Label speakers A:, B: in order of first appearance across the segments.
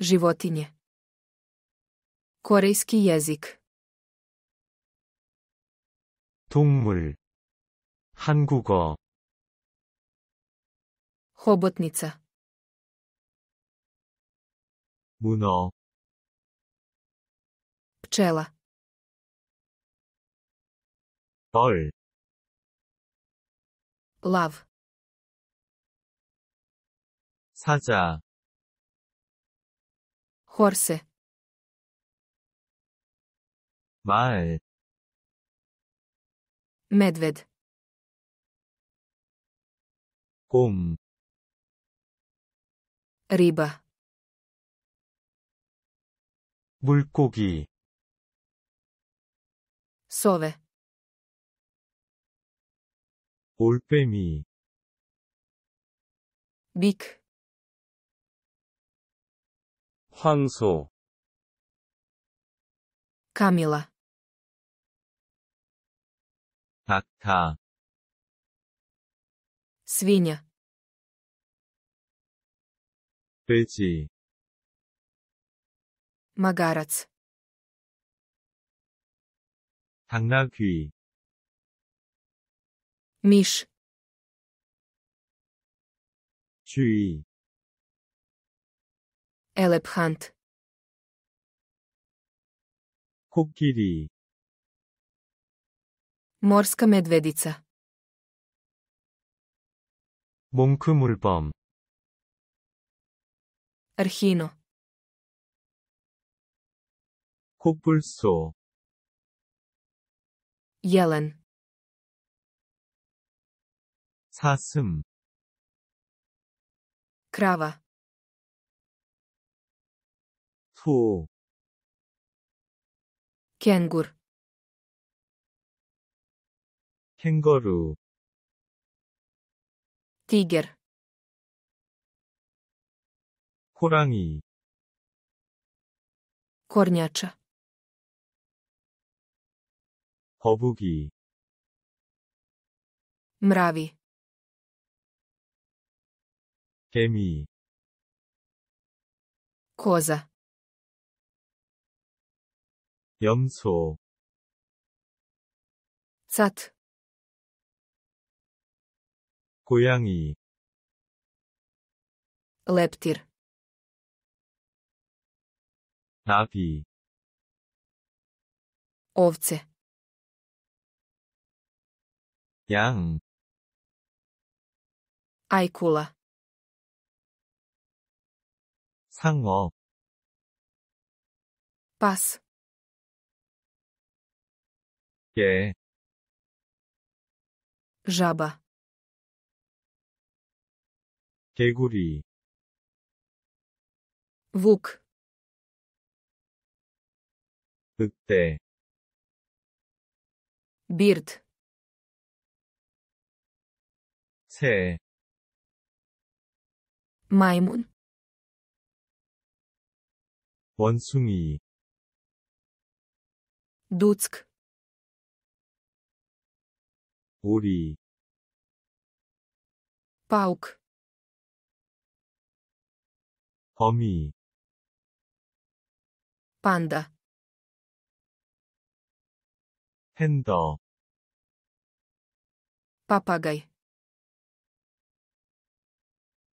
A: ж и в о т и n е e Korejski j e z i
B: 동물 한국어
A: Hobotnica. 문어 Pčela. 벌 Lav.
B: 사자 Хорсе. 마을. м е д в е 곰. Риба. 물고기. Сове. 올빼미. 빅. 황소 Камила. 닭타 Свинья. 돼지
A: Магарац.
B: 당나귀 Миш. 주의
A: 엘랩한트
B: 코끼리
A: морска медведица
B: 몽크 물범 архино 코뿔소 елен 사슴 크라바 소 кенгур 캥거루 тигр 호랑이
A: корняча
B: 거북이 мрави 개미 коза 염소 сад 고양이 лептир 나비 овце 양
A: айкула
B: 상어 пас 개, жаба, 개구리, вук, 늑대, бирд, 새,
A: маймун,
B: 원숭이, дуцк, 오리 паук 범이 панда 핸더
A: папагай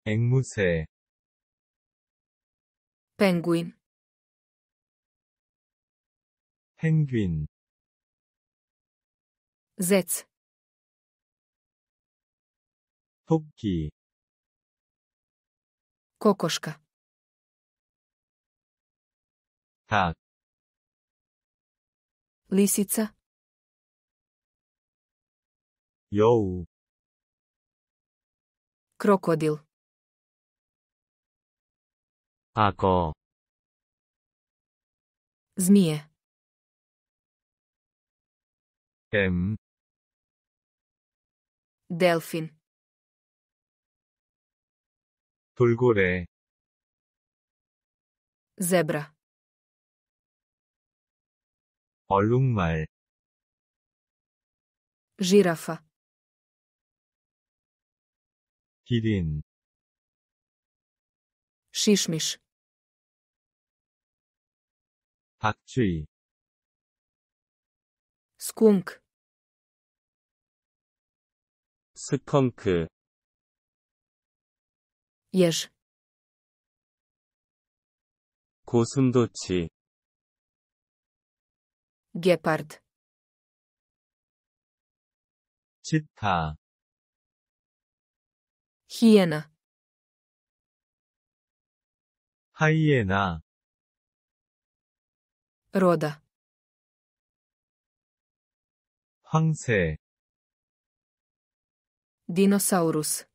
B: 앵무새 пенгуин 펭귄 зец Pupky. Kokoška. Hák. Lisica. Jou. Krokodil. Ako. Zmie. M.
A: Delfín.
B: 돌고래 zebra 얼룩말 żyrafa 기린
A: 시시미시
B: 박쥐 스콩크 스컹크 Jeż. 고슴도치 Gepard. 치타
A: Hiena.
B: 하이에나 Roda. 황새
A: Dinosaurus.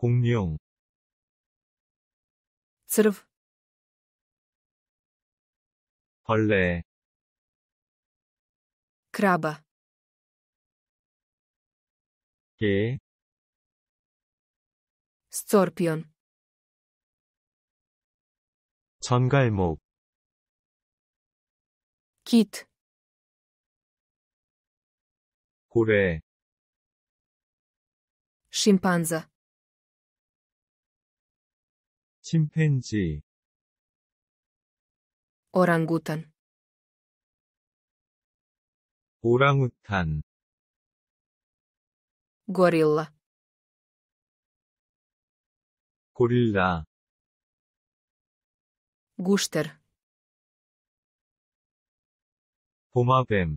A: 공룡 스르브 벌레 к 라바 б 개 스토피온
B: 전갈목 키트 고래
A: 심판자
B: 침팬지
A: Орангутан
B: 오랑우탄 Горилла 고릴라
A: Гуштер
B: 도마뱀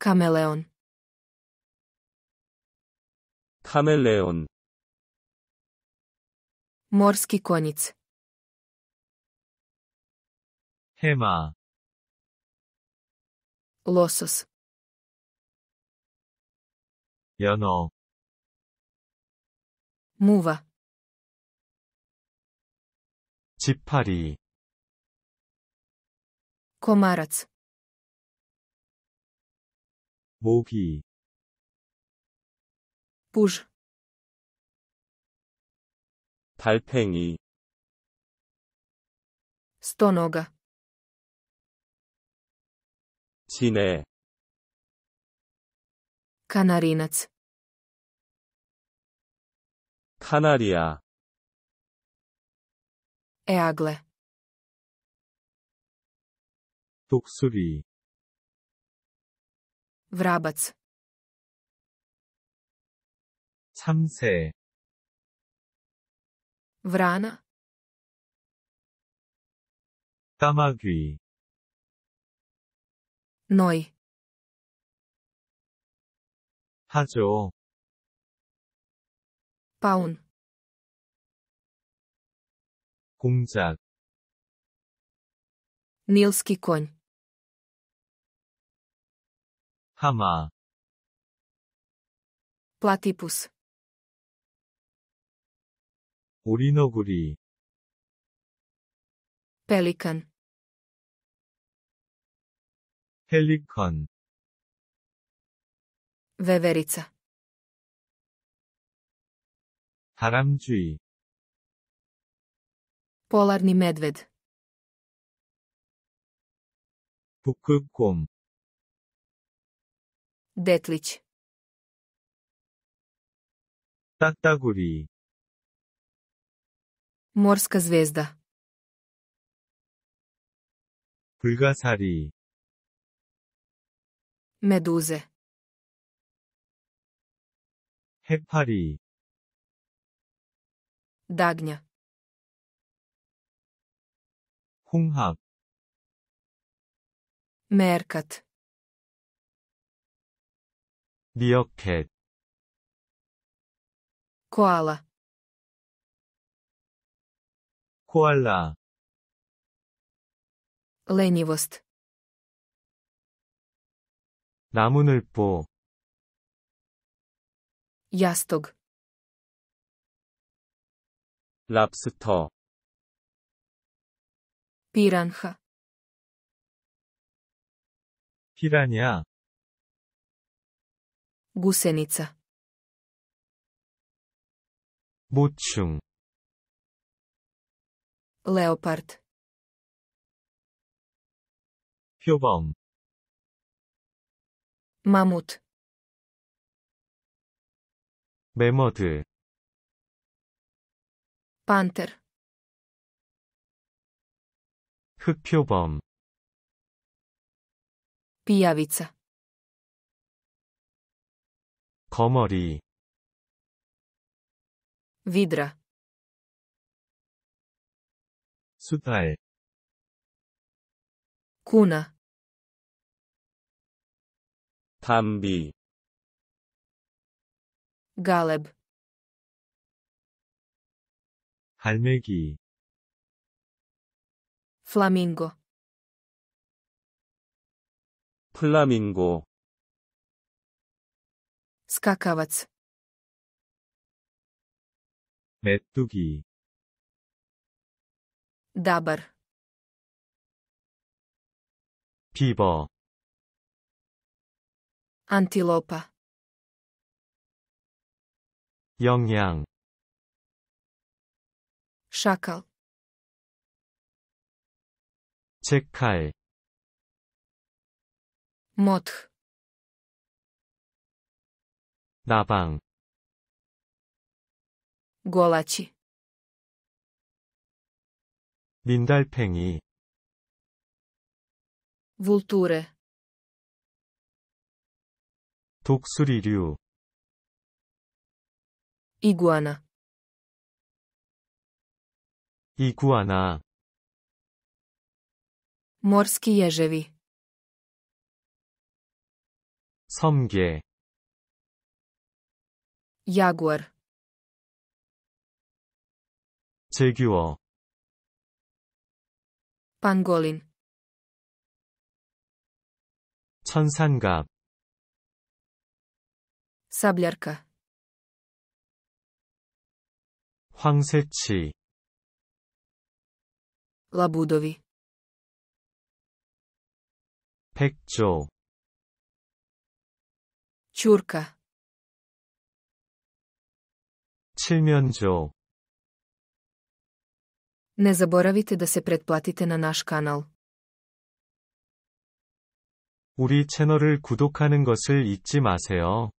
A: Камелеон
B: 카멜레온
A: Морский конец. Хема. Лосос. 연어. мува.
B: 지파리.
A: комарац. 모기. пуж.
B: 달팽이
A: stonoga 지내 kanarinac
B: 카나리아 eagle 독수리 vrabac 참새 Vrana. Tamagui. Noi. Hajo. Paun. k u 공작
A: н и л с k и й конь. m a Platypus.
B: 오리너구리
A: Pelican
B: 헬리컨
A: Veverica
B: 다람쥐
A: Polarni medved
B: 북극곰
A: Detlić
B: 딱따구리
A: Морска звезда.
B: 불가사리
A: Медузе.
B: 해파리 Дагня. 홍학
A: Меркат.
B: 리어캣 Коала. 코알라
A: ленивост
B: 나무늘보 ястог 랍스터
A: пиранха
B: 피라냐
A: гусеница
B: 모충
A: Леопард. 표범. 마못.
B: 메머드. 판터. 흑표범.
A: 비야비ца.
B: 거머리. 위드라. 수달 코나 담비 갈렙 갈매기
A: 플라밍고
B: 플라밍고
A: 스카카와츠
B: 메뚜기 Dabar. Pibo.
A: Antilopa.
B: Yongyang. Shakal. Chekhal. Moth. Nabang.
A: Golachi.
B: 민달팽이
A: Vultura
B: 독수리류 Iguana Iguana
A: Morski ježevi
B: 섬개
A: Jaguar
B: 제규어
A: Pangolin.
B: 천산갑.
A: Саблярка.
B: 황새치.
A: Лабудови.
B: 백조.
A: чурка.
B: 칠면조.
A: Не zaboravite da se pretplatite na naš kanal.
B: 우리 채널을 구독하는 것을 잊지 마세요.